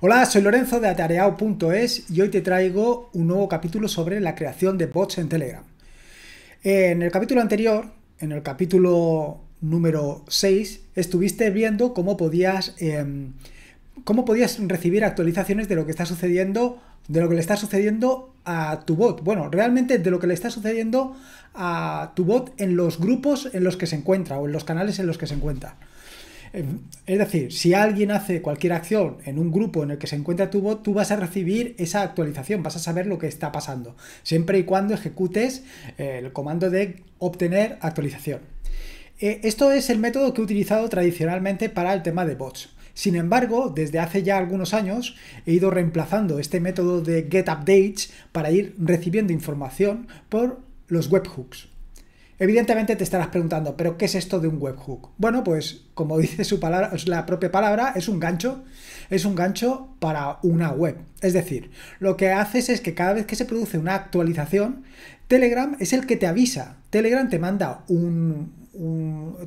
Hola, soy Lorenzo de atareao.es y hoy te traigo un nuevo capítulo sobre la creación de bots en Telegram. En el capítulo anterior, en el capítulo número 6, estuviste viendo cómo podías, em, cómo podías recibir actualizaciones de lo que está sucediendo, de lo que le está sucediendo a tu bot. Bueno, realmente de lo que le está sucediendo a tu bot en los grupos en los que se encuentra o en los canales en los que se encuentra. Eh, es decir, si alguien hace cualquier acción en un grupo en el que se encuentra tu bot, tú vas a recibir esa actualización, vas a saber lo que está pasando, siempre y cuando ejecutes eh, el comando de obtener actualización. Eh, esto es el método que he utilizado tradicionalmente para el tema de bots. Sin embargo, desde hace ya algunos años he ido reemplazando este método de get updates para ir recibiendo información por los webhooks. Evidentemente te estarás preguntando, ¿pero qué es esto de un webhook? Bueno, pues como dice su palabra, la propia palabra, es un gancho, es un gancho para una web. Es decir, lo que haces es que cada vez que se produce una actualización, Telegram es el que te avisa. Telegram te manda un,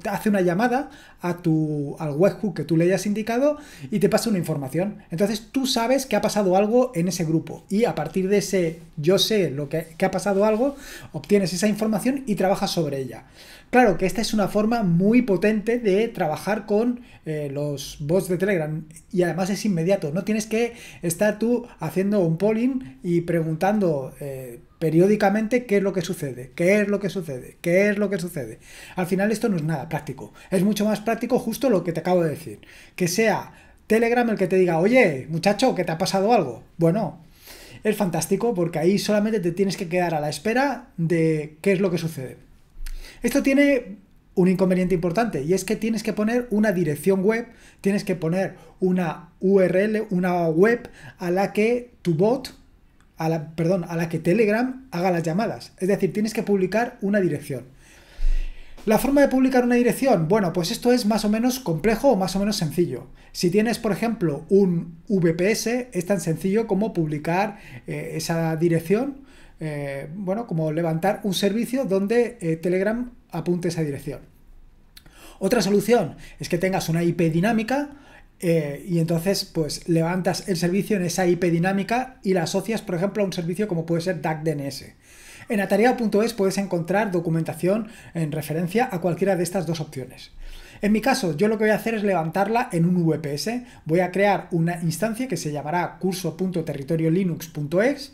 te hace una llamada a tu, al webhook que tú le hayas indicado y te pasa una información. Entonces tú sabes que ha pasado algo en ese grupo y a partir de ese yo sé lo que, ha pasado algo, obtienes esa información y trabajas sobre ella. Claro que esta es una forma muy potente de trabajar con eh, los bots de Telegram y además es inmediato, no tienes que estar tú haciendo un polling y preguntando... Eh, periódicamente qué es lo que sucede, qué es lo que sucede, qué es lo que sucede. Al final esto no es nada práctico. Es mucho más práctico justo lo que te acabo de decir. Que sea Telegram el que te diga, oye, muchacho, que te ha pasado algo. Bueno, es fantástico porque ahí solamente te tienes que quedar a la espera de qué es lo que sucede. Esto tiene un inconveniente importante y es que tienes que poner una dirección web, tienes que poner una URL, una web a la que tu bot a la, perdón, a la que Telegram haga las llamadas. Es decir, tienes que publicar una dirección. La forma de publicar una dirección, bueno, pues esto es más o menos complejo o más o menos sencillo. Si tienes, por ejemplo, un VPS, es tan sencillo como publicar eh, esa dirección, eh, bueno, como levantar un servicio donde eh, Telegram apunte esa dirección. Otra solución es que tengas una IP dinámica eh, y entonces, pues levantas el servicio en esa IP dinámica y la asocias, por ejemplo, a un servicio como puede ser DNS. En atareado.es puedes encontrar documentación en referencia a cualquiera de estas dos opciones. En mi caso, yo lo que voy a hacer es levantarla en un VPS. Voy a crear una instancia que se llamará Linux.es,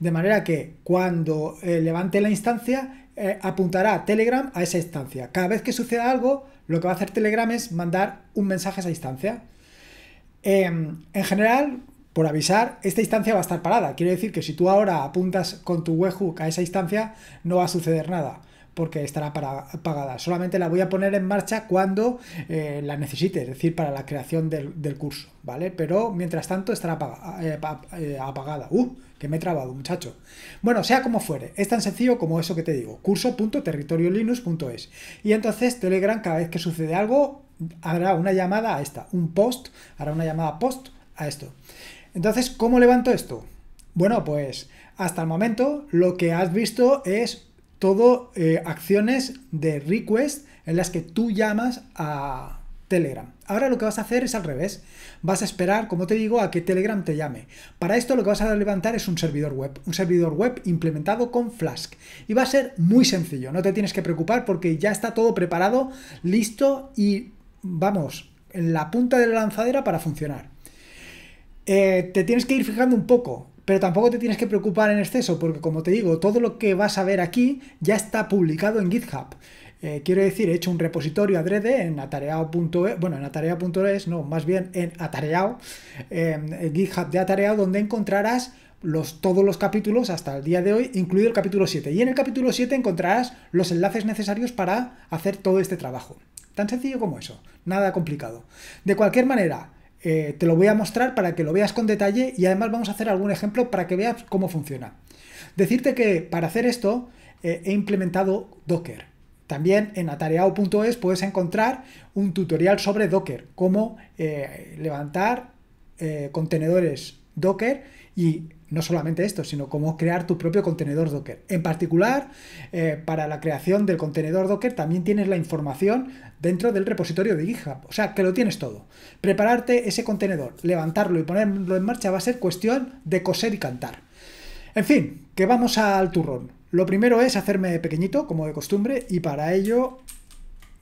de manera que cuando eh, levante la instancia, eh, apuntará Telegram a esa instancia. Cada vez que suceda algo, lo que va a hacer Telegram es mandar un mensaje a esa instancia. Em, en general, por avisar, esta instancia va a estar parada. Quiere decir que si tú ahora apuntas con tu webhook a esa instancia, no va a suceder nada porque estará apagada. Solamente la voy a poner en marcha cuando eh, la necesite, es decir, para la creación del, curso, ¿vale? Pero mientras tanto estará eh, eh, apagada. ¡Uh! Que me he trabado, muchacho. Bueno, sea como fuere, es tan sencillo como eso que te digo, curso.territoriolinux.es. Y entonces Telegram, cada vez que sucede algo, hará una llamada a esta, un post, hará una llamada post a esto. Entonces, ¿cómo levanto esto? Bueno, pues hasta el momento lo que has visto es todo eh, acciones de request en las que tú llamas a Telegram. Ahora lo que vas a hacer es al revés. Vas a esperar, como te digo, a que Telegram te llame. Para esto lo que vas a levantar es un servidor web, un servidor web implementado con Flask. Y va a ser muy sencillo, no te tienes que preocupar porque ya está todo preparado, listo y vamos, en la punta de la lanzadera para funcionar. Eh, te tienes que ir fijando un poco pero tampoco te tienes que preocupar en exceso, porque como te digo, todo lo que vas a ver aquí ya está publicado en GitHub. Eh, quiero decir, he hecho un repositorio adrede en atareao.es, bueno, en atareao.es, e no, más bien en atareao, em, GitHub de atareao, donde encontrarás los, todos los capítulos hasta el día de hoy, incluido el capítulo 7. Y en el capítulo 7 encontrarás los enlaces necesarios para hacer todo este trabajo. Tan sencillo como eso, nada complicado. De cualquier manera, eh, te lo voy a mostrar para que lo veas con detalle y además vamos a hacer algún ejemplo para que veas cómo funciona. Decirte que para hacer esto eh, he implementado Docker. También en atareao.es puedes encontrar un tutorial sobre Docker, cómo eh, levantar contenedores Docker y no solamente esto, sino cómo crear tu propio contenedor Docker. En particular, eh, para la creación del contenedor Docker también tienes la información dentro del repositorio de GitHub. O sea, que lo tienes todo. Prepararte ese contenedor, levantarlo y ponerlo en marcha va a ser cuestión de coser y cantar. En fin, que vamos al turrón. Lo primero es hacerme pequeñito, como de costumbre, y para ello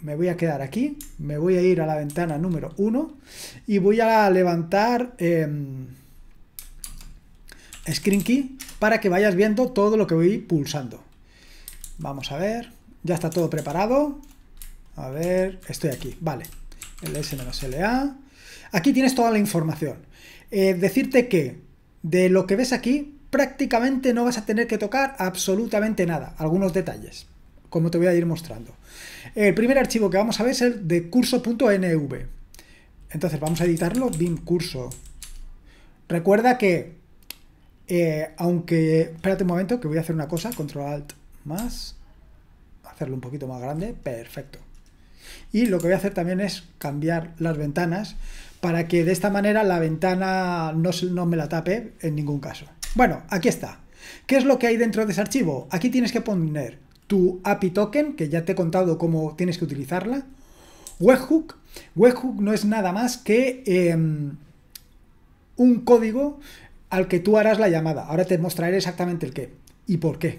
me voy a quedar aquí, me voy a ir a la ventana número 1 y voy a levantar... Em, screen key para que vayas viendo todo lo que voy pulsando. Vamos a ver, ya está todo preparado. A ver, estoy aquí, vale. LS-LA. Aquí tienes toda la información. Eh, decirte que de lo que ves aquí prácticamente no vas a tener que tocar absolutamente nada, algunos detalles, como te voy a ir mostrando. El primer archivo que vamos a ver es el de curso.nv. Entonces vamos a editarlo, BIM curso. Recuerda que eh, aunque, espérate un momento, que voy a hacer una cosa, control alt más, hacerlo un poquito más grande, perfecto. Y lo que voy a hacer también es cambiar las ventanas para que de esta manera la ventana no, no me la tape en ningún caso. Bueno, aquí está. ¿Qué es lo que hay dentro de ese archivo? Aquí tienes que poner tu API token, que ya te he contado cómo tienes que utilizarla, webhook. Webhook no es nada más que em, un código al que tú harás la llamada. Ahora te mostraré exactamente el qué y por qué.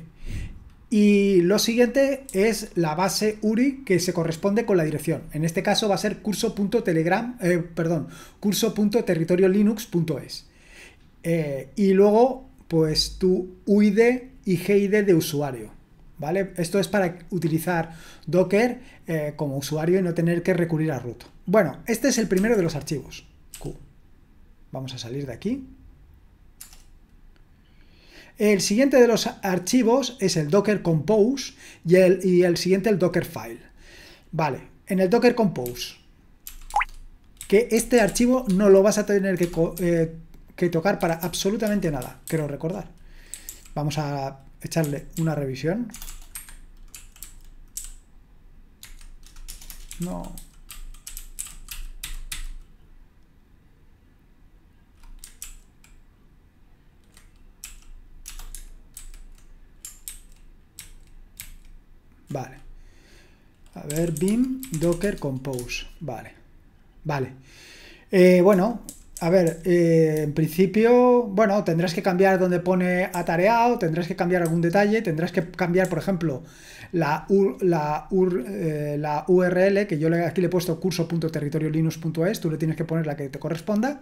Y lo siguiente es la base URI que se corresponde con la dirección. En este caso va a ser curso.telegram, eh, perdón, curso.territoriolinux.es. Eh, y luego, pues tu UID y GID de usuario. ¿Vale? Esto es para utilizar Docker eh, como usuario y no tener que recurrir a root. Bueno, este es el primero de los archivos. Q. Vamos a salir de aquí. El siguiente de los archivos es el Docker Compose y el, y el siguiente el Docker File. Vale, en el Docker Compose, que este archivo no lo vas a tener que, eh, que tocar para absolutamente nada, quiero recordar. Vamos a echarle una revisión. No, Vale. A ver, BIM, Docker, Compose. Vale. Vale. Eh, bueno, a ver, eh, en principio, bueno, tendrás que cambiar donde pone atareado, tendrás que cambiar algún detalle, tendrás que cambiar, por ejemplo, la, la, URL, eh, que yo aquí le he puesto curso.territoriolinux.es, tú le tienes que poner la que te corresponda.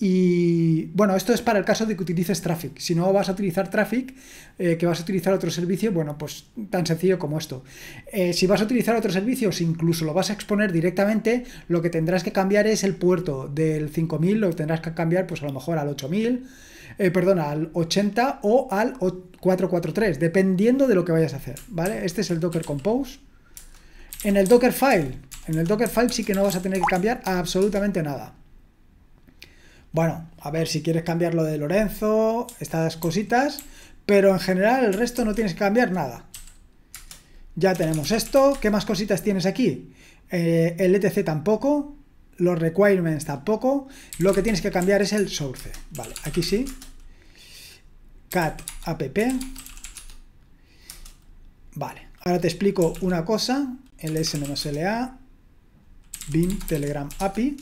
Y bueno, esto es para el caso de que utilices Traffic. Si no vas a utilizar Traffic, eh, que vas a utilizar otro servicio, bueno, pues tan sencillo como esto. si vas a utilizar otro servicio, si incluso lo vas a exponer directamente, lo que tendrás que cambiar es el puerto del 5000 lo tendrás que cambiar pues a lo mejor al 8.000, eh, perdón, al 80 o al 443, dependiendo de lo que vayas a hacer, ¿vale? Este es el Docker Compose. En el docker file, en el docker file sí que no vas a tener que cambiar absolutamente nada. Bueno, a ver si quieres cambiar lo de Lorenzo, estas cositas, pero en general el resto no tienes que cambiar nada. Ya tenemos esto. ¿Qué más cositas tienes aquí? Eh, el ETC tampoco los requirements tampoco. Lo que tienes que cambiar es el source. Vale, aquí sí. Cat app. Vale, ahora te explico una cosa. ls-la bin telegram API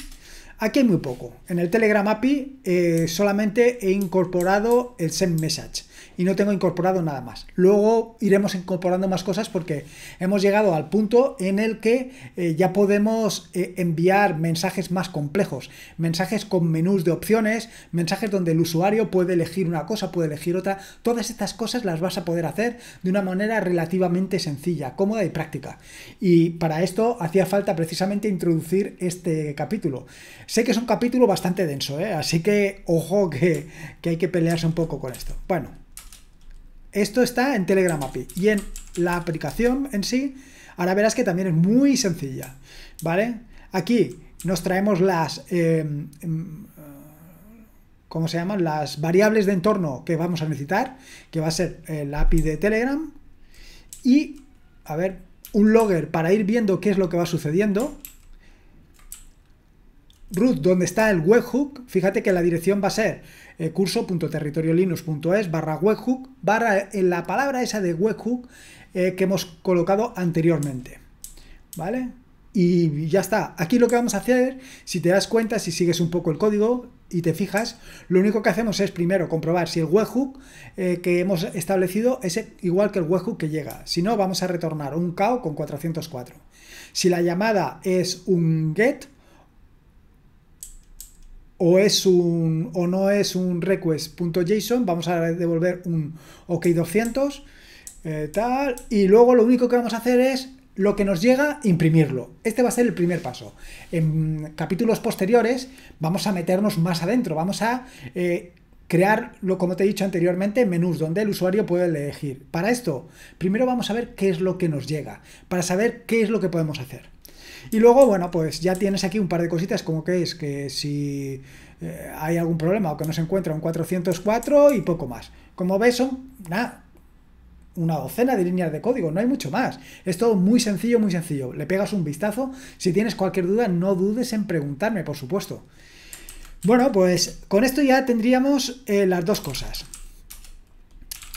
Aquí hay muy poco. En el Telegram API eh, solamente he incorporado el send message y no tengo incorporado nada más. Luego iremos incorporando más cosas porque hemos llegado al punto en el que eh, ya podemos eh, enviar mensajes más complejos, mensajes con menús de opciones, mensajes donde el usuario puede elegir una cosa, puede elegir otra. Todas estas cosas las vas a poder hacer de una manera relativamente sencilla, cómoda y práctica. Y para esto hacía falta precisamente introducir este capítulo. Sé que es un capítulo bastante denso, ¿eh? así que ojo que, hay que pelearse un poco con esto. Bueno, esto está en Telegram API y en la aplicación en sí, ahora verás que también es muy sencilla, ¿vale? Aquí nos traemos las... Em, em, ¿Cómo se llaman? Las variables de entorno que vamos a necesitar, que va a ser el eh, API de Telegram. Y, a ver, un logger para ir viendo qué es lo que va sucediendo root donde está el webhook, fíjate que la dirección va a ser eh, curso.territoriolinux.es barra webhook barra en eh, la palabra esa de webhook eh, que hemos colocado anteriormente. ¿Vale? Y ya está. Aquí lo que vamos a hacer, si te das cuenta, si sigues un poco el código y te fijas, lo único que hacemos es primero comprobar si el webhook que hemos establecido es igual que el webhook que llega. Si no, vamos a retornar un cao con 404. Si la llamada es un get, o, es un, o no es un request.json, vamos a devolver un OK200, eh, tal, y luego lo único que vamos a hacer es lo que nos llega, imprimirlo. Este va a ser el primer paso. En capítulos posteriores vamos a meternos más adentro, vamos a eh, crear, lo, como te he dicho anteriormente, menús donde el usuario puede elegir. Para esto, primero vamos a ver qué es lo que nos llega, para saber qué es lo que podemos hacer. Y luego, bueno, pues ya tienes aquí un par de cositas como que es que si eh, hay algún problema o que no se encuentra un 404 y poco más. Como ves, son nada, una docena de líneas de código, no hay mucho más. Es todo muy sencillo, muy sencillo. Le pegas un vistazo. Si tienes cualquier duda, no dudes en preguntarme, por supuesto. Bueno, pues con esto ya tendríamos eh, las dos cosas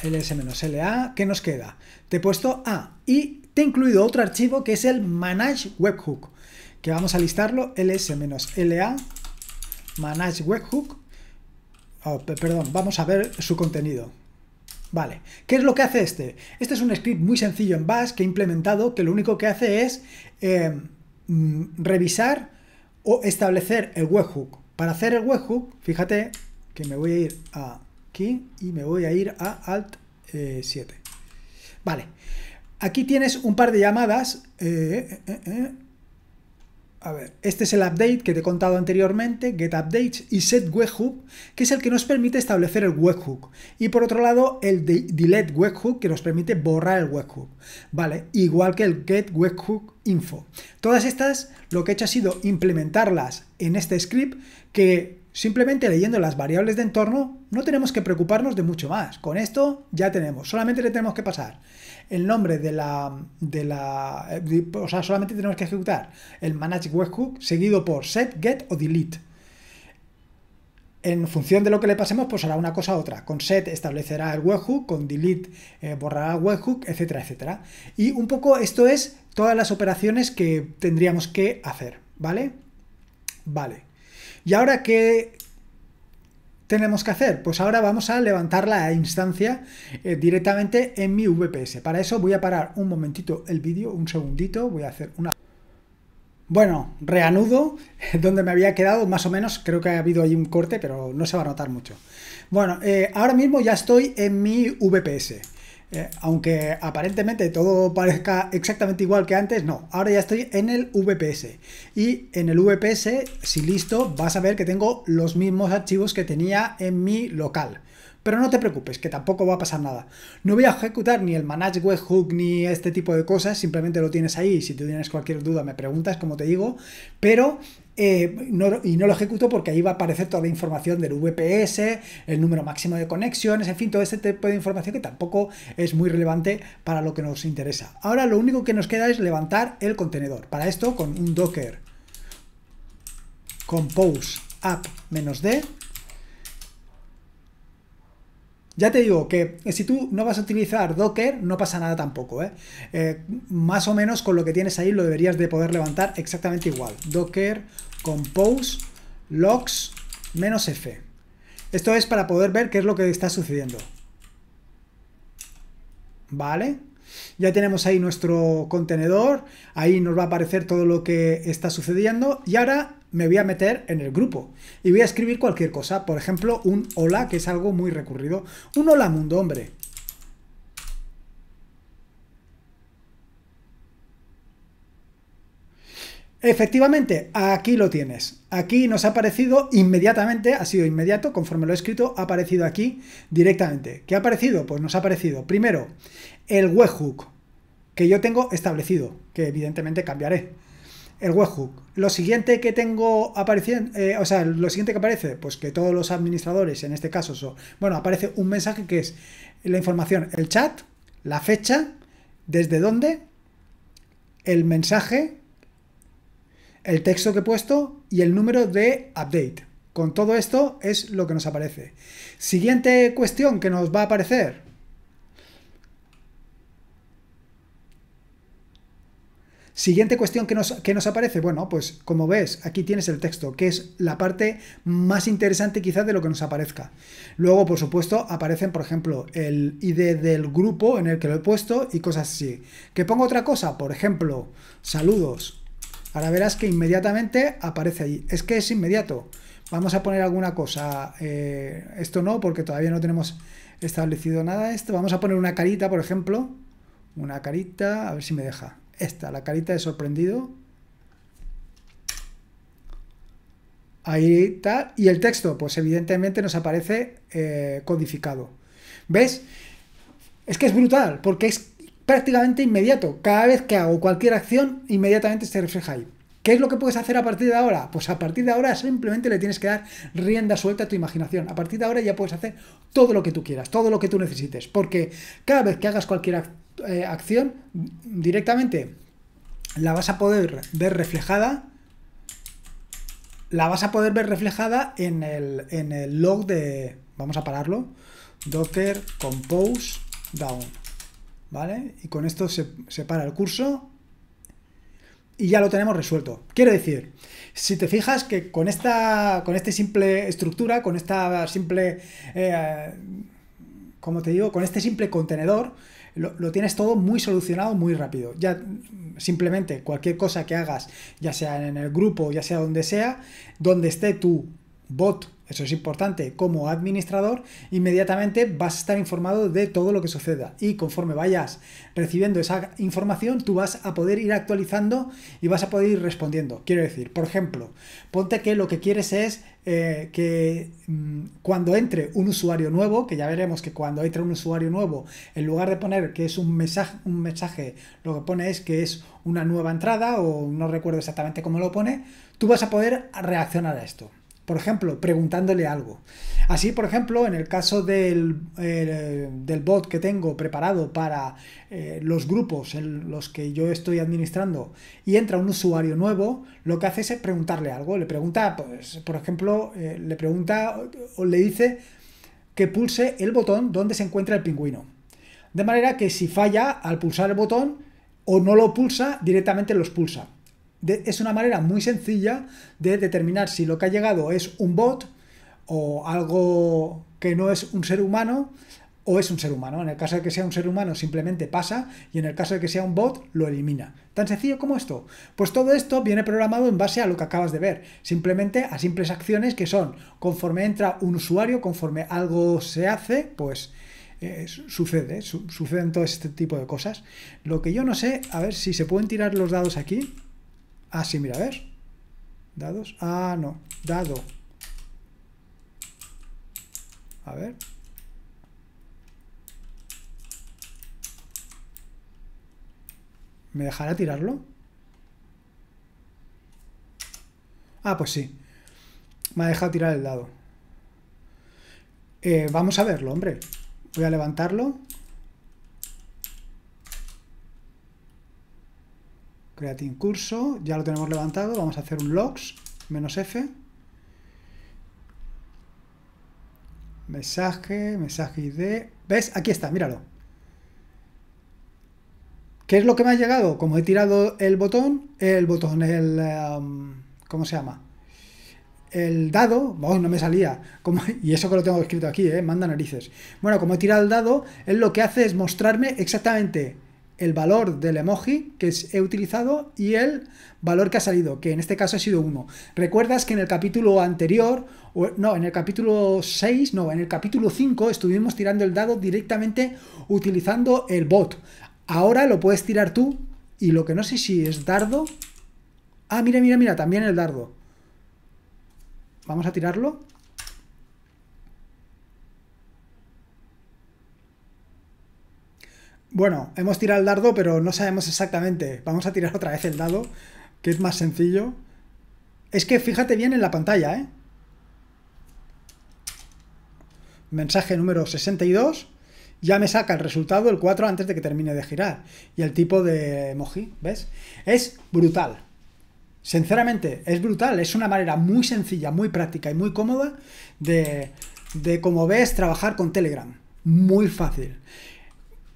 ls-la, ¿qué nos queda? Te he puesto A y te he incluido otro archivo que es el manage webhook, que vamos a listarlo ls-la manage webhook, oh, perdón, vamos a ver su contenido. Vale, ¿qué es lo que hace este? Este es un script muy sencillo en Bash que he implementado que lo único que hace es em, mm, revisar o establecer el webhook. Para hacer el webhook, fíjate que me voy a ir a aquí y me voy a ir a Alt 7. Eh, vale, aquí tienes un par de llamadas. Eh, eh, a ver, este es el update que te he contado anteriormente, get updates y set webhook, que es el que nos permite establecer el webhook. Y por otro lado, el delete webhook, que nos permite borrar el webhook. Vale, igual que el get webhook info. Todas estas, lo que he hecho ha sido implementarlas en este script que Simplemente leyendo las variables de entorno no tenemos que preocuparnos de mucho más. Con esto ya tenemos. Solamente le tenemos que pasar el nombre de la... De la eh, o sea, solamente tenemos que ejecutar el manage webhook seguido por set, get o delete. En función de lo que le pasemos, pues hará una cosa a otra. Con set establecerá el webhook, con delete eh, borrará el webhook, etcétera, etcétera. Y un poco esto es todas las operaciones que tendríamos que hacer, ¿vale? Vale. ¿Y ahora qué tenemos que hacer? Pues ahora vamos a levantar la instancia eh, directamente en mi VPS. Para eso voy a parar un momentito el vídeo, un segundito, voy a hacer una... Bueno, reanudo donde me había quedado, más o menos, creo que ha habido ahí un corte, pero no se va a notar mucho. Bueno, eh, ahora mismo ya estoy en mi VPS. Eh, aunque aparentemente todo parezca exactamente igual que antes, no. Ahora ya estoy en el VPS. Y en el VPS, si listo, vas a ver que tengo los mismos archivos que tenía en mi local. Pero no te preocupes, que tampoco va a pasar nada. No voy a ejecutar ni el Manage Webhook ni este tipo de cosas, simplemente lo tienes ahí. Si tú tienes cualquier duda, me preguntas, como te digo. Pero eh, y no lo ejecuto porque ahí va a aparecer toda la información del VPS, el número máximo de conexiones, en fin, todo este tipo de información que tampoco es muy relevante para lo que nos interesa. Ahora lo único que nos queda es levantar el contenedor. Para esto con un docker compose app-d ya te digo que si tú no vas a utilizar Docker, no pasa nada tampoco. ¿eh? Eh, más o menos con lo que tienes ahí lo deberías de poder levantar exactamente igual. Docker compose logs menos f. Esto es para poder ver qué es lo que está sucediendo. ¿Vale? Ya tenemos ahí nuestro contenedor, ahí nos va a aparecer todo lo que está sucediendo y ahora me voy a meter en el grupo y voy a escribir cualquier cosa, por ejemplo un hola, que es algo muy recurrido, un hola mundo, hombre, Efectivamente, aquí lo tienes. Aquí nos ha aparecido inmediatamente, ha sido inmediato, conforme lo he escrito, ha aparecido aquí directamente. ¿Qué ha aparecido? Pues nos ha aparecido, primero, el webhook que yo tengo establecido, que evidentemente cambiaré. El webhook. Lo siguiente que tengo apareciendo, eh, o sea, lo siguiente que aparece, pues que todos los administradores, en este caso son, bueno, aparece un mensaje que es la información, el chat, la fecha, desde dónde, el mensaje, el texto que he puesto y el número de update. Con todo esto es lo que nos aparece. Siguiente cuestión que nos va a aparecer. Siguiente cuestión que nos, que nos aparece. Bueno, pues como ves, aquí tienes el texto, que es la parte más interesante quizás de lo que nos aparezca. Luego, por supuesto, aparecen, por ejemplo, el ID del grupo en el que lo he puesto y cosas así. ¿Que pongo otra cosa? Por ejemplo, saludos Ahora verás que inmediatamente aparece allí. Es que es inmediato. Vamos a poner alguna cosa. Eh, esto no, porque todavía no tenemos establecido nada. Esto. Vamos a poner una carita, por ejemplo. Una carita, a ver si me deja. Esta, la carita de sorprendido. Ahí está. Y el texto, pues evidentemente nos aparece eh, codificado. ¿Ves? Es que es brutal, porque es prácticamente inmediato. Cada vez que hago cualquier acción, inmediatamente se refleja ahí. ¿Qué es lo que puedes hacer a partir de ahora? Pues a partir de ahora simplemente le tienes que dar rienda suelta a tu imaginación. A partir de ahora ya puedes hacer todo lo que tú quieras, todo lo que tú necesites. Porque cada vez que hagas cualquier eh, acción, directamente la vas a poder ver reflejada. La vas a poder ver reflejada en el, en el log de... Vamos a pararlo. Docker Compose Down. ¿vale? Y con esto se, separa para el curso y ya lo tenemos resuelto. Quiero decir, si te fijas que con esta, con esta simple estructura, con esta simple, eh, como te digo, con este simple contenedor, lo, lo, tienes todo muy solucionado, muy rápido. Ya simplemente cualquier cosa que hagas, ya sea en el grupo, ya sea donde sea, donde esté tu bot eso es importante, como administrador inmediatamente vas a estar informado de todo lo que suceda y conforme vayas recibiendo esa información tú vas a poder ir actualizando y vas a poder ir respondiendo. Quiero decir, por ejemplo, ponte que lo que quieres es eh, que mm, cuando entre un usuario nuevo, que ya veremos que cuando entra un usuario nuevo, en lugar de poner que es un mensaje, un mensaje, lo que pone es que es una nueva entrada o no recuerdo exactamente cómo lo pone, tú vas a poder reaccionar a esto por ejemplo, preguntándole algo. Así, por ejemplo, en el caso del, eh, bot que tengo preparado para eh, los grupos en los que yo estoy administrando y entra un usuario nuevo, lo que hace es preguntarle algo. Le pregunta, pues, por ejemplo, eh, le pregunta o le dice que pulse el botón donde se encuentra el pingüino. De manera que si falla al pulsar el botón o no lo pulsa, directamente los pulsa es una manera muy sencilla de determinar si lo que ha llegado es un bot o algo que no es un ser humano o es un ser humano. En el caso de que sea un ser humano simplemente pasa y en el caso de que sea un bot lo elimina. Tan sencillo como esto. Pues todo esto viene programado en base a lo que acabas de ver, simplemente a simples acciones que son conforme entra un usuario, conforme algo se hace, pues eh, sucede, suceden todo este tipo de cosas. Lo que yo no sé, a ver si se pueden tirar los dados aquí. Ah, sí, mira, a ver. Dados. Ah, no. Dado. A ver. ¿Me dejará tirarlo? Ah, pues sí. Me ha dejado tirar el dado. Eh, vamos a verlo, hombre. Voy a levantarlo. Create curso ya lo tenemos levantado, vamos a hacer un logs, menos F. Mensaje, mensaje ID. ¿Ves? Aquí está, míralo. ¿Qué es lo que me ha llegado? Como he tirado el botón, el botón, el... Um, ¿Cómo se llama? el dado, oh, no me salía, y eso que lo tengo escrito aquí, eh, manda narices. Bueno, como he tirado el dado, él lo que hace es mostrarme exactamente el valor del emoji que he utilizado y el valor que ha salido, que en este caso ha sido 1. ¿Recuerdas que en el capítulo anterior, o, no, en el capítulo 6, no, en el capítulo 5 estuvimos tirando el dado directamente utilizando el bot? Ahora lo puedes tirar tú y lo que no sé si es dardo... Ah, mira, mira, mira, también el dardo. Vamos a tirarlo. Bueno, hemos tirado el dardo, pero no sabemos exactamente. Vamos a tirar otra vez el dado, que es más sencillo. Es que fíjate bien en la pantalla, ¿eh? Mensaje número 62. Ya me saca el resultado el 4 antes de que termine de girar. Y el tipo de emoji, ¿ves? Es brutal. Sinceramente, es brutal. Es una manera muy sencilla, muy práctica y muy cómoda de, de como ves, trabajar con Telegram. Muy fácil.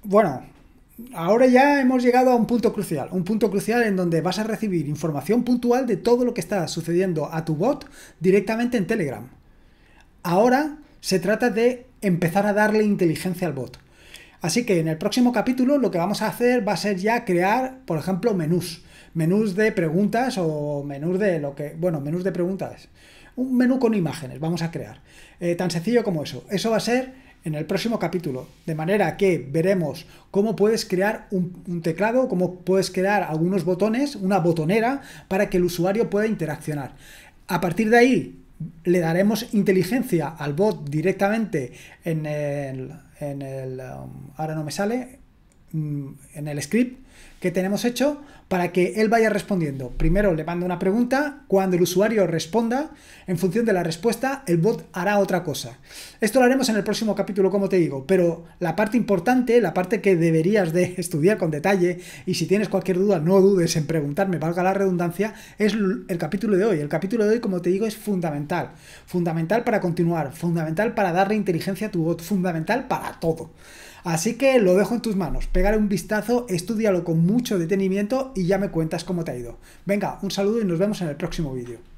Bueno, ahora ya hemos llegado a un punto crucial, un punto crucial en donde vas a recibir información puntual de todo lo que está sucediendo a tu bot directamente en Telegram. Ahora se trata de empezar a darle inteligencia al bot. Así que en el próximo capítulo lo que vamos a hacer va a ser ya crear, por ejemplo, menús. Menús de preguntas o menús de lo que... Bueno, menús de preguntas. Un menú con imágenes vamos a crear. Eh, tan sencillo como eso. Eso va a ser en el próximo capítulo. De manera que veremos cómo puedes crear un, teclado, cómo puedes crear algunos botones, una botonera, para que el usuario pueda interaccionar. A partir de ahí le daremos inteligencia al bot directamente en el... Um, ahora no me sale, Mm, en el script que tenemos hecho para que él vaya respondiendo. Primero le mando una pregunta, cuando el usuario responda, en función de la respuesta, el bot hará otra cosa. Esto lo haremos en el próximo capítulo, como te digo, pero la parte importante, la parte que deberías de estudiar con detalle, y si tienes cualquier duda, no dudes en preguntarme, valga la redundancia, es el capítulo de hoy. El capítulo de hoy, como te digo, es fundamental. Fundamental para continuar, fundamental para darle inteligencia a tu bot, fundamental para todo. Así que lo dejo en tus manos, pégale un vistazo, estudialo con mucho detenimiento y ya me cuentas cómo te ha ido. Venga, un saludo y nos vemos en el próximo vídeo.